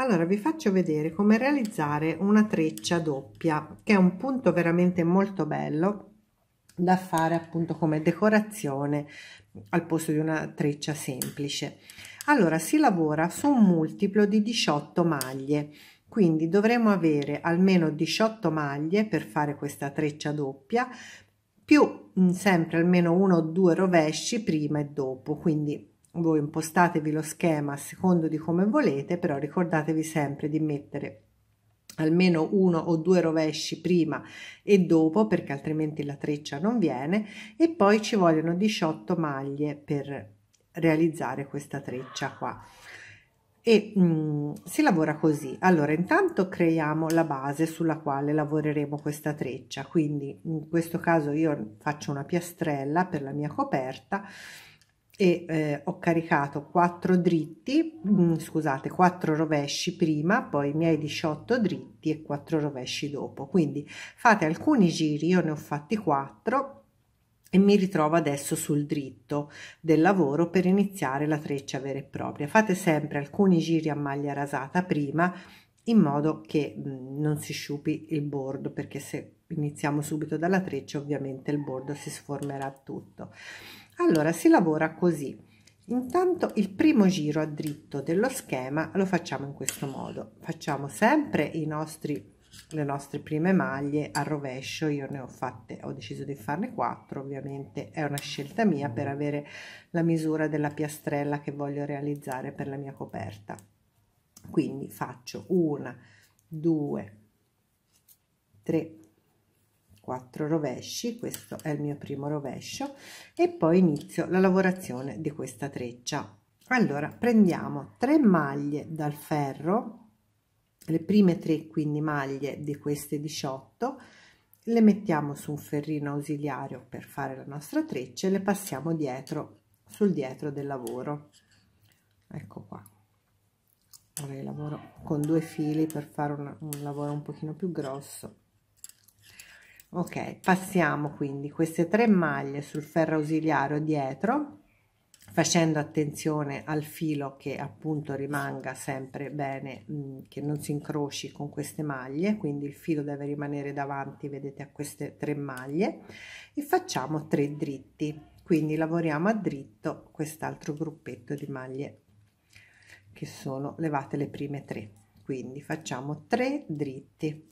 Allora vi faccio vedere come realizzare una treccia doppia che è un punto veramente molto bello da fare appunto come decorazione al posto di una treccia semplice. Allora si lavora su un multiplo di 18 maglie quindi dovremo avere almeno 18 maglie per fare questa treccia doppia più sempre almeno uno o due rovesci prima e dopo quindi voi impostatevi lo schema a secondo di come volete, però ricordatevi sempre di mettere almeno uno o due rovesci prima e dopo perché altrimenti la treccia non viene e poi ci vogliono 18 maglie per realizzare questa treccia qua e mm, si lavora così allora intanto creiamo la base sulla quale lavoreremo questa treccia quindi in questo caso io faccio una piastrella per la mia coperta e eh, ho caricato 4 dritti, mm, scusate, 4 rovesci prima, poi i miei 18 dritti e 4 rovesci dopo. Quindi fate alcuni giri, io ne ho fatti 4 e mi ritrovo adesso sul dritto del lavoro per iniziare la treccia vera e propria. Fate sempre alcuni giri a maglia rasata prima in modo che mm, non si sciupi il bordo perché se iniziamo subito dalla treccia ovviamente il bordo si sformerà tutto allora si lavora così. Intanto il primo giro a dritto dello schema lo facciamo in questo modo. Facciamo sempre i nostri le nostre prime maglie a rovescio io ne ho fatte ho deciso di farne 4 ovviamente è una scelta mia per avere la misura della piastrella che voglio realizzare per la mia coperta quindi faccio una due tre 4 rovesci questo è il mio primo rovescio e poi inizio la lavorazione di questa treccia allora prendiamo tre maglie dal ferro le prime tre quindi maglie di queste 18 le mettiamo su un ferrino ausiliario per fare la nostra treccia e le passiamo dietro sul dietro del lavoro ecco qua ora lavoro con due fili per fare un, un lavoro un pochino più grosso ok passiamo quindi queste tre maglie sul ferro ausiliario dietro facendo attenzione al filo che appunto rimanga sempre bene mm, che non si incroci con queste maglie quindi il filo deve rimanere davanti vedete a queste tre maglie e facciamo tre dritti quindi lavoriamo a dritto quest'altro gruppetto di maglie che sono levate le prime tre quindi facciamo tre dritti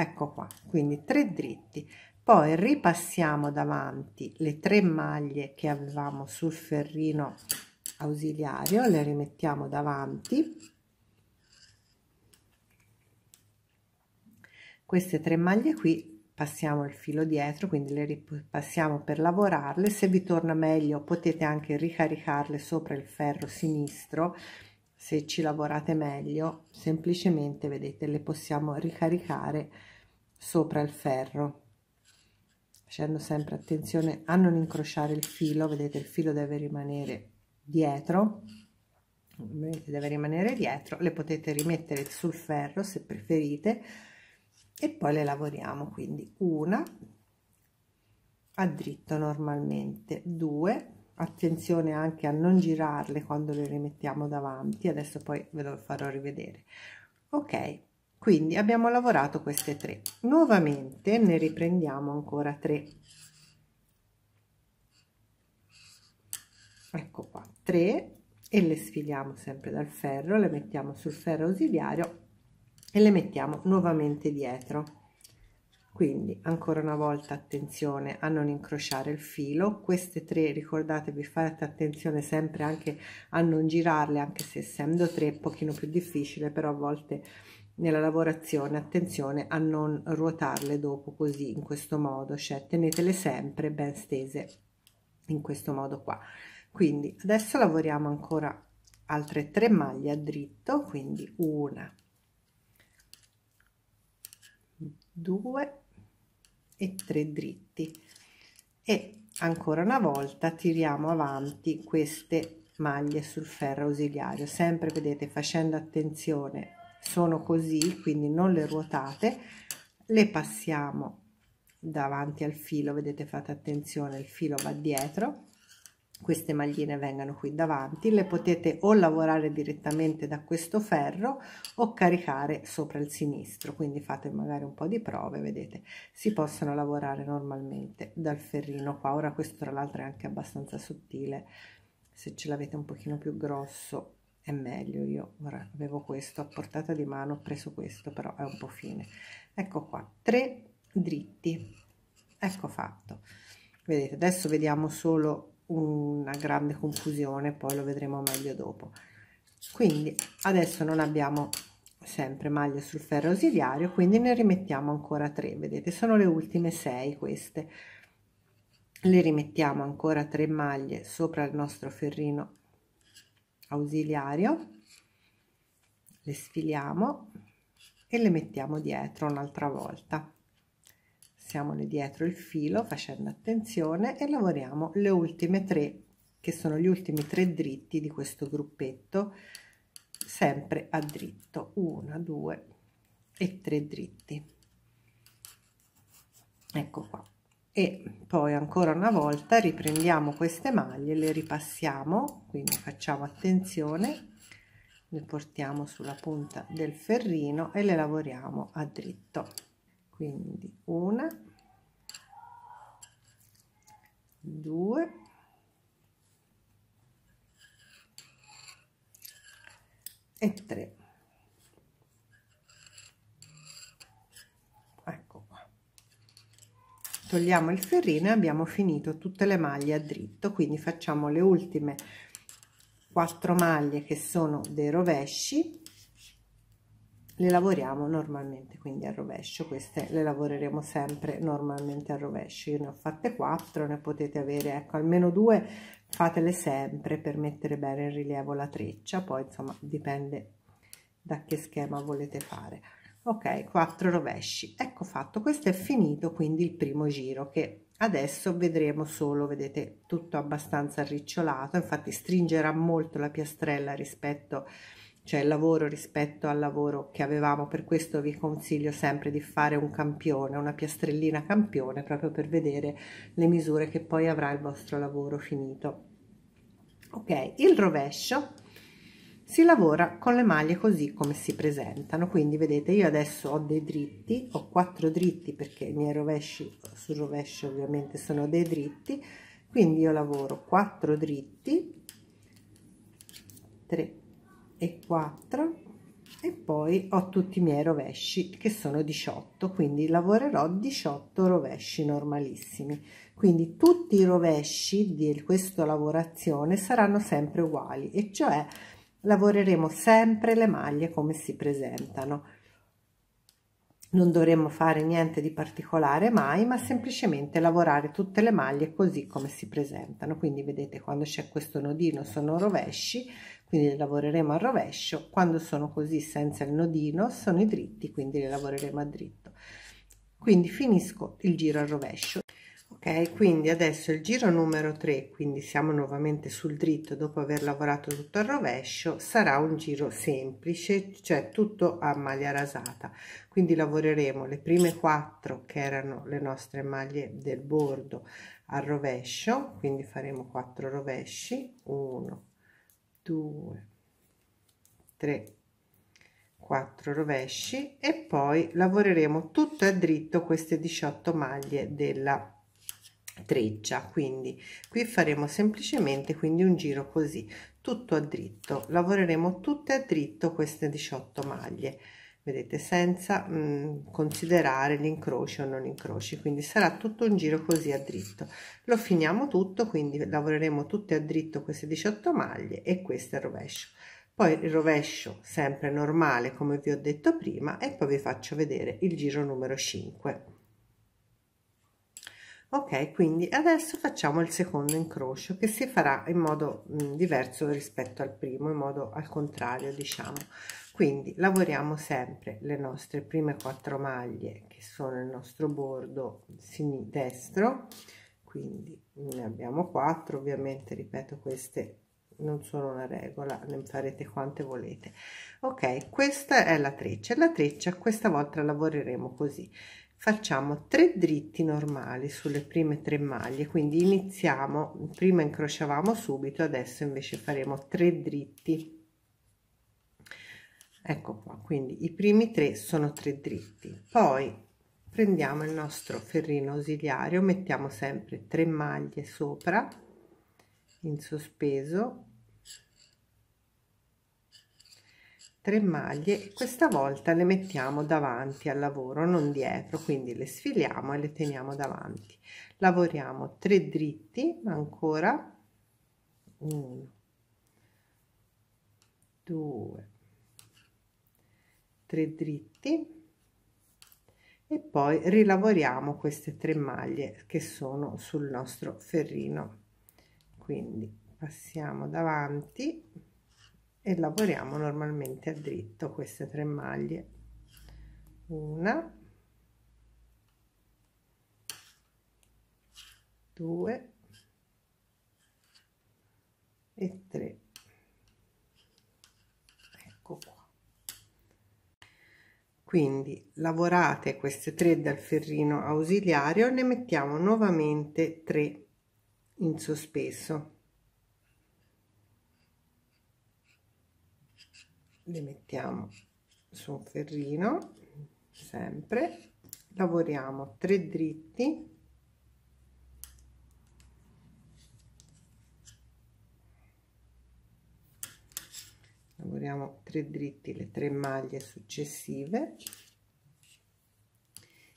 ecco qua quindi tre dritti poi ripassiamo davanti le tre maglie che avevamo sul ferrino ausiliario le rimettiamo davanti queste tre maglie qui passiamo il filo dietro quindi le ripassiamo per lavorarle se vi torna meglio potete anche ricaricarle sopra il ferro sinistro se ci lavorate meglio semplicemente vedete le possiamo ricaricare sopra il ferro facendo sempre attenzione a non incrociare il filo vedete il filo deve rimanere dietro deve rimanere dietro le potete rimettere sul ferro se preferite e poi le lavoriamo quindi una a dritto normalmente due attenzione anche a non girarle quando le rimettiamo davanti adesso poi ve lo farò rivedere ok quindi abbiamo lavorato queste tre nuovamente ne riprendiamo ancora tre ecco qua 3 e le sfiliamo sempre dal ferro le mettiamo sul ferro ausiliario e le mettiamo nuovamente dietro quindi ancora una volta attenzione a non incrociare il filo queste tre ricordatevi fate attenzione sempre anche a non girarle anche se essendo tre è un pochino più difficile però a volte nella lavorazione attenzione a non ruotarle dopo così in questo modo cioè tenetele sempre ben stese in questo modo qua quindi adesso lavoriamo ancora altre tre maglie a dritto quindi una due e 3 dritti e ancora una volta tiriamo avanti queste maglie sul ferro ausiliario sempre vedete facendo attenzione sono così quindi non le ruotate le passiamo davanti al filo vedete fate attenzione il filo va dietro queste magline vengano qui davanti le potete o lavorare direttamente da questo ferro o caricare sopra il sinistro quindi fate magari un po di prove vedete si possono lavorare normalmente dal ferrino qua ora questo tra l'altro è anche abbastanza sottile se ce l'avete un pochino più grosso è meglio io ora avevo questo a portata di mano ho preso questo però è un po fine ecco qua tre dritti ecco fatto vedete adesso vediamo solo una grande confusione, poi lo vedremo meglio dopo. Quindi adesso non abbiamo sempre maglie sul ferro ausiliario, quindi ne rimettiamo ancora 3, vedete sono le ultime 6 queste. Le rimettiamo ancora 3 maglie sopra il nostro ferrino ausiliario, le sfiliamo e le mettiamo dietro un'altra volta passiamone dietro il filo facendo attenzione e lavoriamo le ultime tre che sono gli ultimi tre dritti di questo gruppetto sempre a dritto 1 2 e 3 dritti ecco qua e poi ancora una volta riprendiamo queste maglie le ripassiamo quindi facciamo attenzione le portiamo sulla punta del ferrino e le lavoriamo a dritto quindi una due e tre ecco qua togliamo il ferrino e abbiamo finito tutte le maglie a dritto quindi facciamo le ultime quattro maglie che sono dei rovesci le lavoriamo normalmente quindi al rovescio queste le lavoreremo sempre normalmente al rovescio io ne ho fatte 4 ne potete avere ecco almeno due fatele sempre per mettere bene in rilievo la treccia poi insomma dipende da che schema volete fare ok 4 rovesci ecco fatto questo è finito quindi il primo giro che adesso vedremo solo vedete tutto abbastanza ricciolato infatti stringerà molto la piastrella rispetto a cioè il lavoro rispetto al lavoro che avevamo, per questo vi consiglio sempre di fare un campione, una piastrellina campione, proprio per vedere le misure che poi avrà il vostro lavoro finito. Ok, il rovescio si lavora con le maglie così come si presentano, quindi vedete io adesso ho dei dritti, ho quattro dritti perché i miei rovesci sul rovescio ovviamente sono dei dritti, quindi io lavoro quattro dritti, 3, e 4 e poi ho tutti i miei rovesci che sono 18 quindi lavorerò 18 rovesci normalissimi quindi tutti i rovesci di questa lavorazione saranno sempre uguali e cioè lavoreremo sempre le maglie come si presentano non dovremmo fare niente di particolare mai ma semplicemente lavorare tutte le maglie così come si presentano quindi vedete quando c'è questo nodino sono rovesci quindi lavoreremo al rovescio quando sono così senza il nodino sono i dritti quindi le lavoreremo a dritto quindi finisco il giro al rovescio ok quindi adesso il giro numero 3 quindi siamo nuovamente sul dritto dopo aver lavorato tutto al rovescio sarà un giro semplice cioè tutto a maglia rasata quindi lavoreremo le prime 4 che erano le nostre maglie del bordo al rovescio quindi faremo 4 rovesci 1 2 3 4 rovesci e poi lavoreremo tutto a dritto queste 18 maglie della treccia quindi qui faremo semplicemente quindi un giro così tutto a dritto lavoreremo tutte a dritto queste 18 maglie vedete senza mh, considerare l'incrocio o non incroci quindi sarà tutto un giro così a dritto lo finiamo tutto quindi lavoreremo tutte a dritto queste 18 maglie e questo è il rovescio poi il rovescio sempre normale come vi ho detto prima e poi vi faccio vedere il giro numero 5 ok quindi adesso facciamo il secondo incrocio che si farà in modo mh, diverso rispetto al primo in modo al contrario diciamo quindi lavoriamo sempre le nostre prime quattro maglie che sono il nostro bordo destro quindi ne abbiamo quattro ovviamente ripeto queste non sono una regola ne farete quante volete ok questa è la treccia la treccia questa volta lavoreremo così facciamo tre dritti normali sulle prime tre maglie quindi iniziamo prima incrociavamo subito adesso invece faremo tre dritti ecco qua quindi i primi tre sono tre dritti poi prendiamo il nostro ferrino ausiliario mettiamo sempre tre maglie sopra in sospeso 3 maglie questa volta le mettiamo davanti al lavoro non dietro quindi le sfiliamo e le teniamo davanti lavoriamo 3 dritti ancora 1 2 3 dritti e poi rilavoriamo queste tre maglie che sono sul nostro ferrino quindi passiamo davanti e lavoriamo normalmente a dritto queste tre maglie una due e tre quindi lavorate queste tre dal ferrino ausiliario ne mettiamo nuovamente 3 in sospeso le mettiamo su un ferrino sempre lavoriamo 3 dritti lavoriamo tre dritti le tre maglie successive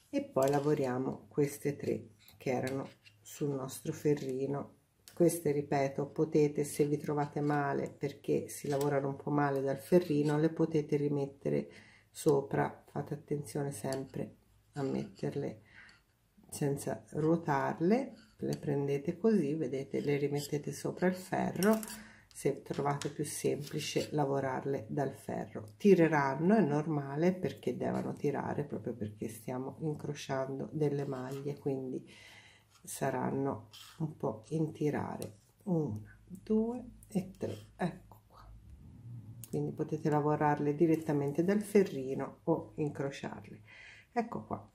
e poi lavoriamo queste tre che erano sul nostro ferrino queste ripeto potete se vi trovate male perché si lavorano un po' male dal ferrino le potete rimettere sopra fate attenzione sempre a metterle senza ruotarle le prendete così vedete le rimettete sopra il ferro se trovate più semplice lavorarle dal ferro tireranno è normale perché devono tirare proprio perché stiamo incrociando delle maglie quindi saranno un po' in tirare una due e tre ecco qua quindi potete lavorarle direttamente dal ferrino o incrociarle ecco qua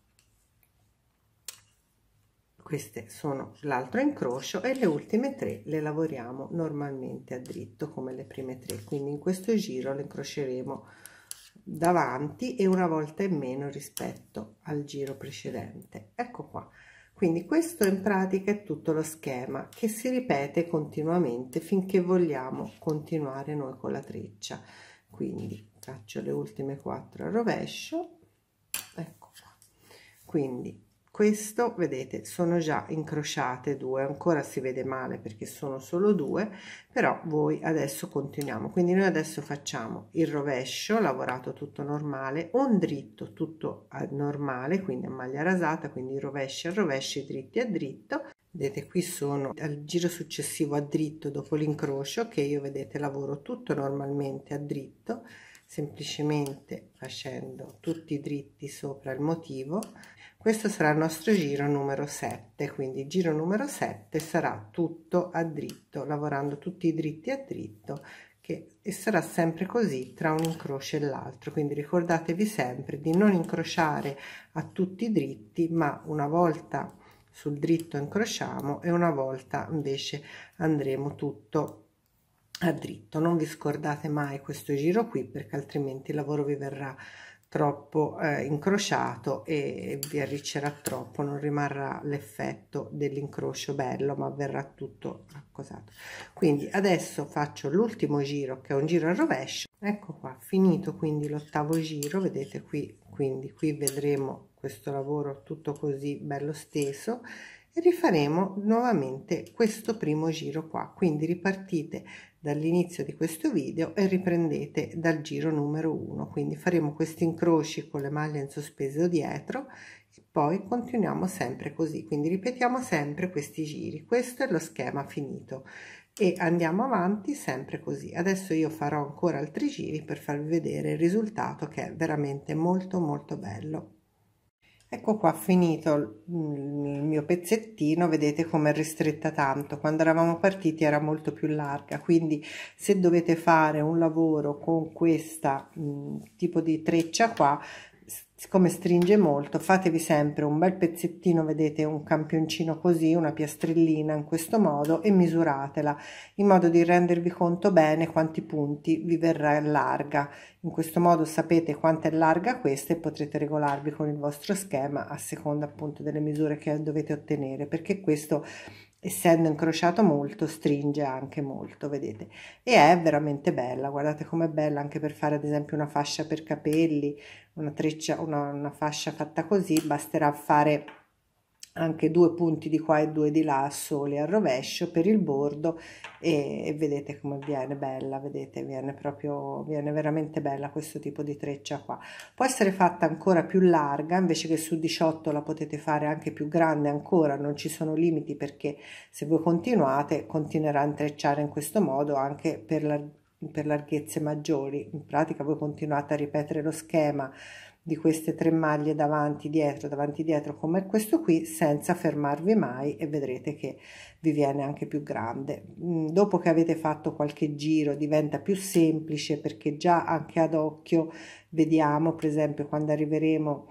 queste sono l'altro incrocio e le ultime tre le lavoriamo normalmente a dritto come le prime tre quindi in questo giro le incroceremo davanti e una volta in meno rispetto al giro precedente ecco qua quindi questo in pratica è tutto lo schema che si ripete continuamente finché vogliamo continuare noi con la treccia quindi faccio le ultime quattro al rovescio ecco qua quindi questo vedete sono già incrociate due ancora si vede male perché sono solo due però voi adesso continuiamo quindi noi adesso facciamo il rovescio lavorato tutto normale un dritto tutto eh, normale quindi a maglia rasata quindi rovesci a rovescio dritti a dritto vedete qui sono al giro successivo a dritto dopo l'incrocio che io vedete lavoro tutto normalmente a dritto semplicemente facendo tutti i dritti sopra il motivo questo sarà il nostro giro numero 7, quindi il giro numero 7 sarà tutto a dritto, lavorando tutti i dritti a dritto che, e sarà sempre così tra un incrocio e l'altro. Quindi ricordatevi sempre di non incrociare a tutti i dritti, ma una volta sul dritto incrociamo e una volta invece andremo tutto a dritto. Non vi scordate mai questo giro qui perché altrimenti il lavoro vi verrà troppo eh, incrociato e vi arriccerà troppo, non rimarrà l'effetto dell'incrocio bello, ma verrà tutto accosato. Quindi adesso faccio l'ultimo giro, che è un giro a rovescio. Ecco qua, finito quindi l'ottavo giro, vedete qui, quindi qui vedremo questo lavoro tutto così bello steso e rifaremo nuovamente questo primo giro qua quindi ripartite dall'inizio di questo video e riprendete dal giro numero 1 quindi faremo questi incroci con le maglie in sospeso dietro e poi continuiamo sempre così quindi ripetiamo sempre questi giri questo è lo schema finito e andiamo avanti sempre così adesso io farò ancora altri giri per farvi vedere il risultato che è veramente molto molto bello Ecco qua finito il mio pezzettino, vedete come è ristretta tanto, quando eravamo partiti era molto più larga, quindi se dovete fare un lavoro con questo tipo di treccia qua siccome stringe molto fatevi sempre un bel pezzettino vedete un campioncino così una piastrellina in questo modo e misuratela in modo di rendervi conto bene quanti punti vi verrà larga in questo modo sapete quanto è larga questa e potrete regolarvi con il vostro schema a seconda appunto delle misure che dovete ottenere perché questo essendo incrociato molto stringe anche molto vedete e è veramente bella guardate com'è bella anche per fare ad esempio una fascia per capelli una treccia una, una fascia fatta così basterà fare anche due punti di qua e due di là soli al rovescio per il bordo e, e, vedete come viene bella vedete viene proprio viene veramente bella questo tipo di treccia qua può essere fatta ancora più larga invece che su 18 la potete fare anche più grande ancora non ci sono limiti perché se voi continuate continuerà a intrecciare in questo modo anche per la per larghezze maggiori in pratica voi continuate a ripetere lo schema di queste tre maglie davanti dietro davanti dietro come questo qui senza fermarvi mai e vedrete che vi viene anche più grande mm, dopo che avete fatto qualche giro diventa più semplice perché già anche ad occhio vediamo per esempio quando arriveremo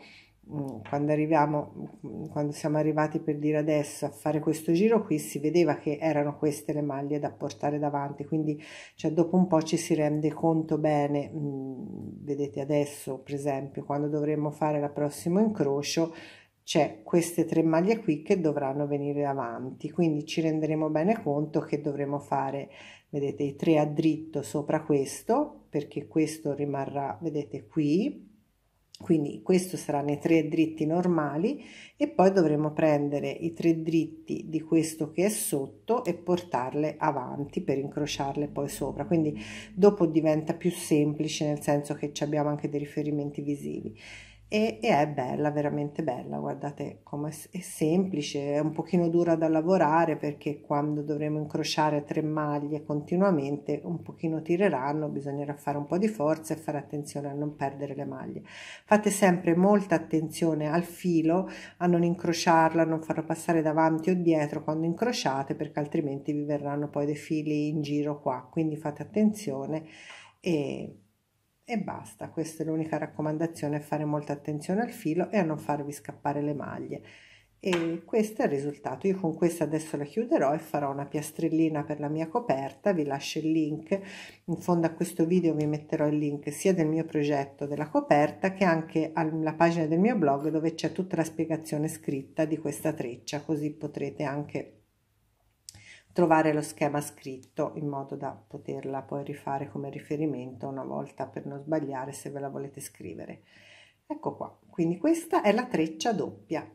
Mm, quando arriviamo mm, quando siamo arrivati per dire adesso a fare questo giro qui si vedeva che erano queste le maglie da portare davanti quindi cioè, dopo un po ci si rende conto bene mm, vedete adesso per esempio quando dovremmo fare la prossimo incrocio c'è queste tre maglie qui che dovranno venire avanti quindi ci renderemo bene conto che dovremo fare vedete i tre a dritto sopra questo perché questo rimarrà vedete qui quindi questo saranno i tre dritti normali e poi dovremo prendere i tre dritti di questo che è sotto e portarle avanti per incrociarle poi sopra. Quindi dopo diventa più semplice nel senso che abbiamo anche dei riferimenti visivi e, e è bella, veramente bella, guardate come è, semplice, è un pochino dura da lavorare perché quando dovremo incrociare tre maglie continuamente un pochino tireranno, bisognerà fare un po' di forza e fare attenzione a non perdere le maglie. Fate sempre molta attenzione al filo, a non incrociarla, a non farlo passare davanti o dietro quando incrociate perché altrimenti vi verranno poi dei fili in giro qua, quindi fate attenzione e e basta, questa è l'unica raccomandazione, fare molta attenzione al filo e a non farvi scappare le maglie. E questo è il risultato. Io con questa adesso la chiuderò e farò una piastrellina per la mia coperta, vi lascio il link, in fondo a questo video vi metterò il link sia del mio progetto della coperta che anche alla pagina del mio blog dove c'è tutta la spiegazione scritta di questa treccia, così potrete anche trovare lo schema scritto in modo da poterla poi rifare come riferimento una volta per non sbagliare se ve la volete scrivere. Ecco qua, quindi questa è la treccia doppia.